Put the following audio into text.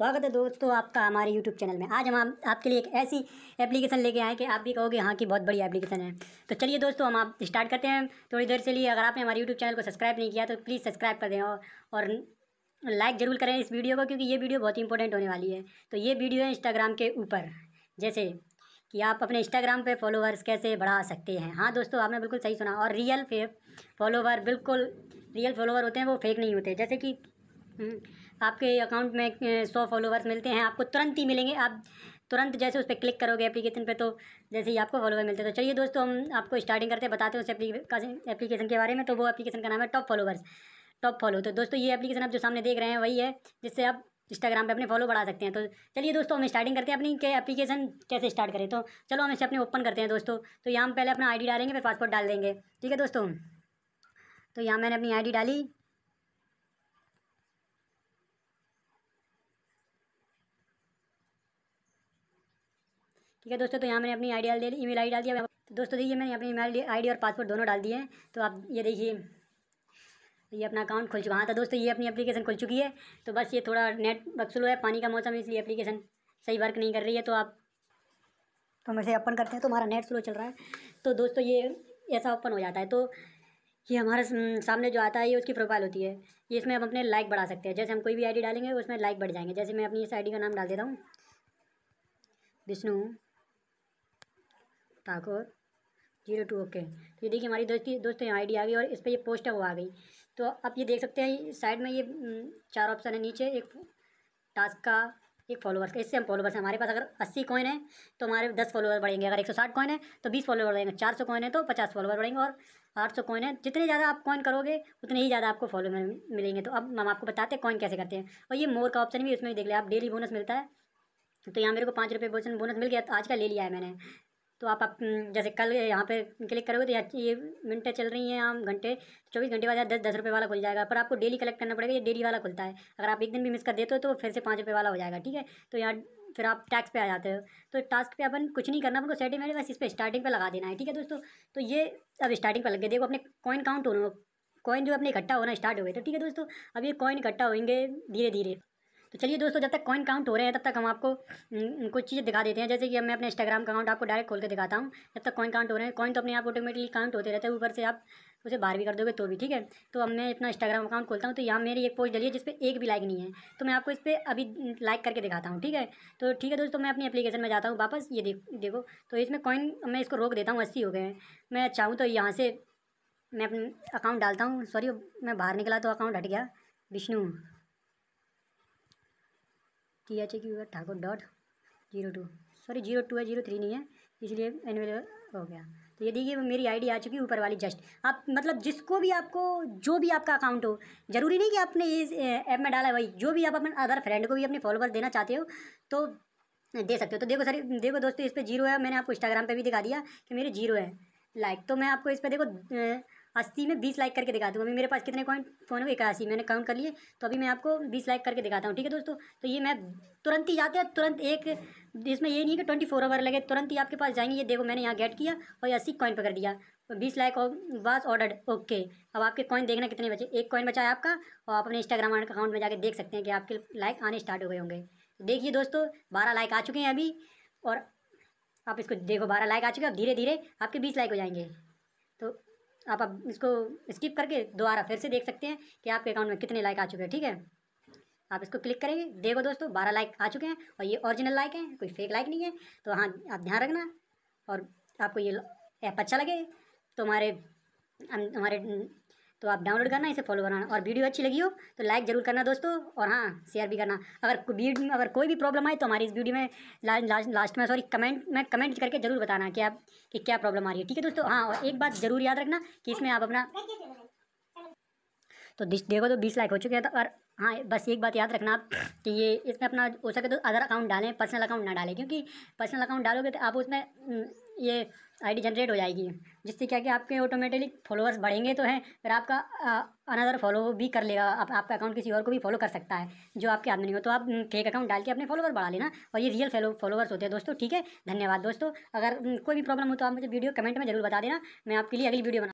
स्वागत है दोस्तों आपका हमारे यूट्यूब चैनल में आज हम आप, आपके लिए एक ऐसी एप्लीकेशन लेके आए कि आप भी कहोगे हाँ कि बहुत बड़ी एप्लीकेशन है तो चलिए दोस्तों हम आप स्टार्ट करते हैं थोड़ी देर से लिए अगर आपने हमारे यूट्यूब चैनल को सब्सक्राइब नहीं किया तो प्लीज़ सब्सक्राइब कर दें और, और लाइक ज़रूर करें इस वीडियो को क्योंकि ये वीडियो बहुत इंपॉर्टेंट होने वाली है तो ये वीडियो है इंस्टाग्राम के ऊपर जैसे कि आप अपने इंस्टाग्राम पर फॉलोवर्स कैसे बढ़ा सकते हैं हाँ दोस्तों आपने बिल्कुल सही सुना और रियल फे फॉलोवर बिल्कुल रियल फॉलोवर होते हैं वो फेक नहीं होते जैसे कि हम्म। आपके अकाउंट में सौ फॉलोवर्स मिलते हैं आपको तुरंत ही मिलेंगे आप तुरंत जैसे उस पर क्लिक करोगे एप्लीकेशन पे तो जैसे ही आपको फॉलोवर मिलते तो चलिए दोस्तों हम आपको स्टार्टिंग करते हैं बताते हैं उस एप्लीकेशन के बारे में तो वो एप्लीकेशन का नाम है टॉप फॉलोवर्स टॉप फॉलो तो दोस्तों ये एप्लीकेशन आप जो सामने देख रहे हैं वही है जिससे आप इंस्टाग्राम पर अपने फॉलो बढ़ा सकते हैं तो चलिए दोस्तों हम स्टार्टिंग करते हैं अपनी के एप्लीकेशन कैसे स्टार्ट करें तो चलो हम इसे अपने ओपन करते हैं दोस्तों तो यहाँ पहले अपना आई डालेंगे फिर पासपोर्ट डाल देंगे ठीक है दोस्तों तो यहाँ मैंने अपनी आई डाली ठीक है दोस्तों तो यहाँ मैंने अपनी आई डी ई मेल आई डाल दिया तो दोस्तों देखिए मैंने अपनी ईमेल आईडी और पासवर्ड दोनों डाल दिए हैं तो आप ये देखिए ये अपना अकाउंट खुल चुका हाँ तो दोस्तों ये अपनी एप्लीकेशन खुल चुकी है तो बस ये थोड़ा नेट बक्सुल है पानी का मौसम इसलिए एप्लीकेशन सही वर्क नहीं कर रही है तो आप तो हम इसे ओपन करते हैं तो हमारा नेट स्लो चल रहा है तो दोस्तों ये ऐसा ओपन हो जाता है तो ये हमारे सामने जो आता है ये उसकी प्रोफाइल होती है ये इसमें हम अपने लाइक बढ़ा सकते हैं जैसे हम कोई भी आईडी डालेंगे उसमें लाइक बढ़ जाएंगे जैसे मैं अपनी इस आईडी का नाम डाल देता हूँ Vishnu Thakur zero two okay तो ये देखिए हमारी दोस्ती दोस्तों यहाँ आईडी आ गई और इस पर ये पोस्ट है वो आ गई तो आप ये देख सकते हैं साइड में ये हम्म, चार ऑप्शन है नीचे एक टास्क का एक फॉलोवर्स का इससे हम फॉलोवर्स हैं हमारे पास अगर अस्सी कॉइन है तो हमारे दस फॉलोवर बढ़ेंगे अगर एक सौ साठ कॉइन है तो बीस फॉलोवर बढ़ेंगे चार सौ कॉइन है तो पचास फॉलोवर बढ़ेंगे और आठ सौ कॉइन है जितने ज़्यादा आप कॉइन करोगे उतने ही ज़्यादा आपको फॉलोवर मिलेंगे तो अब हम आपको बताते हैं कॉइन कैसे करते हैं और ये मोर का ऑप्शन भी उसमें देख लिया आप डेली बोनस मिलता है तो यहाँ मेरे को पाँच रुपये बोनस मिल गया तो आज का ले लिया है मैंने तो आप, आप जैसे कल यहाँ पे क्लिक करोगे तो यहाँ ये मिनटें चल रही हैं हम घंटे चौबीस घंटे बाद दस दस रुपये वाला खुल जाएगा पर आपको डेली कलेक्ट करना पड़ेगा ये डेली वाला खुलता है अगर आप एक दिन भी मिस कर देते हो तो फिर से पाँच रुपये वाला हो जाएगा ठीक है तो यहाँ फिर आप टैक्स पे आ जाते हो तो टास्क पे अपन कुछ नहीं करना अपन को सेटिंग में बस इस पर स्टार्टिंग पे लगा देना है ठीक है दोस्तों तो ये अब स्टार्टिंग पे लग गए देखो अपने कॉइन काउंट होना कॉइन जो अपने इकट्ठा होना स्टार्ट हो गए तो ठीक है दोस्तों अब ये कॉइन इकट्ठा होंगे धीरे धीरे तो चलिए दोस्तों जब तक कॉइन काउंट हो रहे हैं तब तक हम आपको हम्म, कुछ चीज़ें दिखा देते हैं जैसे कि मैं अपने इंस्टाग्राम अकाउंट आपको डायरेक्ट खोल के दिखाता हूँ जब तक कॉइन काउंट हो रहे हैं कॉइन तो अपने आप ऑटोमेटिकली काउंट होते रहते हैं ऊपर से आप उसे बाहर भी कर दोगे तो भी ठीक है तो अब मैं अपना इंस्टाग्राम अकाउंट खोलता हूँ तो यहाँ मेरी एक पोस्ट डली है जिसपे एक भी लाइक नहीं है तो मैं आपको इस पर अभी लाइक हम्म, करके दिखाता हूँ ठीक है तो ठीक है दोस्तों मैं अपनी एप्लीकेशन में जाता हूँ वापस ये देखो तो इसमें कॉइन मैं इसको रोक देता हूँ अस्सी हो गए हैं मैं चाहूँ तो यहाँ से मैं अपना अकाउंट डालता हूँ सॉरी मैं बाहर निकला तो अकाउंट हट गया Vishnu T H A Q Thakur dot zero two sorry zero two है जीरो थ्री नहीं है इसलिए एनुअल हो गया तो ये देखिए मेरी आईडी आ चुकी है ऊपर वाली जस्ट आप मतलब जिसको भी आपको जो भी आपका अकाउंट हो ज़रूरी नहीं कि आपने इस ऐप में डाला है भाई जो भी आप अपने अदर फ्रेंड को भी अपने फॉलोवर्स देना चाहते हो तो दे सकते हो तो देखो सर देखो दोस्तों इस पर जीरो है मैंने आपको इंस्टाग्राम पर भी दिखा दिया कि मेरे जीरो है लाइक तो मैं आपको इस पर देखो अस्सी में बीस लाइक करके दिखाता हूँ अभी मेरे पास कितने कॉइन फोन हुए इक्यासी मैंने काउंट कर लिए तो अभी मैं आपको बीस लाइक करके दिखाता हूँ ठीक है दोस्तों तो ये मैं तुरंत ही जाते हैं तुरंत एक इसमें ये नहीं कि ट्वेंटी फोर आवर लगे तुरंत ही आपके पास जाएंगे ये देखो मैंने यहाँ गेट किया और ये अस्सी कॉइन पकड़ दिया तो बीस और वाज ऑर्डर्ड ओके अब आपके कॉइन देखना कितने बचे एक कॉइन बचा है आपका और आप अपने इंस्टाग्राम अकाउंट में जाकर देख सकते हैं कि आपके लाइक आने स्टार्ट हो गए होंगे तो देखिए दोस्तों बारह लाइक आ चुके हैं अभी और आप इसको देखो बारह लाइक आ चुके हैं अब धीरे धीरे आपके बीस लाइक हो जाएंगे आप अब इसको स्किप करके दोबारा फिर से देख सकते हैं कि आपके अकाउंट में कितने लाइक आ चुके हैं ठीक है आप इसको क्लिक करेंगे देखो दोस्तों बारह लाइक आ चुके हैं और ये ओरिजिनल लाइक हैं कोई फेक लाइक नहीं है तो हाँ आप ध्यान रखना और आपको ये ऐप अच्छा लगे तो हमारे हमारे तो आप डाउनलोड करना इसे फॉलो करना और वीडियो अच्छी लगी हो तो लाइक जरूर करना दोस्तों और हाँ शेयर भी करना अगर वीडियो अगर कोई भी प्रॉब्लम आए तो हमारी इस वीडियो में ला, लास्ट में सॉरी कमेंट में कमेंट करके जरूर बताना कि आप कि क्या प्रॉब्लम आ रही है ठीक है दोस्तों हाँ और एक बात ज़रूर याद रखना कि इसमें आप अपना तो देखो तो बीस लाइक हो चुके हैं तो और हाँ बस एक बात याद रखना आप कि ये इसमें अपना हो सके तो अदर अकाउंट डालें पर्सनल अकाउंट ना डालें क्योंकि पर्सनल अकाउंट डालोगे तो आप उसमें ये आईडी जनरेट हो जाएगी जिससे क्या कि आपके ऑटोमेटिकली फॉलोअर्स बढ़ेंगे तो हैं फिर आपका अनदर फॉलो भी कर लेगा आप, आपका अकाउंट किसी और को भी फॉलो कर सकता है जो आपके हाथ नहीं हो तो आप फेक अकाउंट डाल के अपने फॉलोवर बढ़ा लेना और ये रियल फॉलो फॉलोवर्स होते हैं दोस्तों ठीक है धन्यवाद दोस्तों अगर कोई भी प्रॉब्लम हो तो आप मुझे वीडियो कमेंट में जरूर बता देना मैं आपके लिए अगली वीडियो बना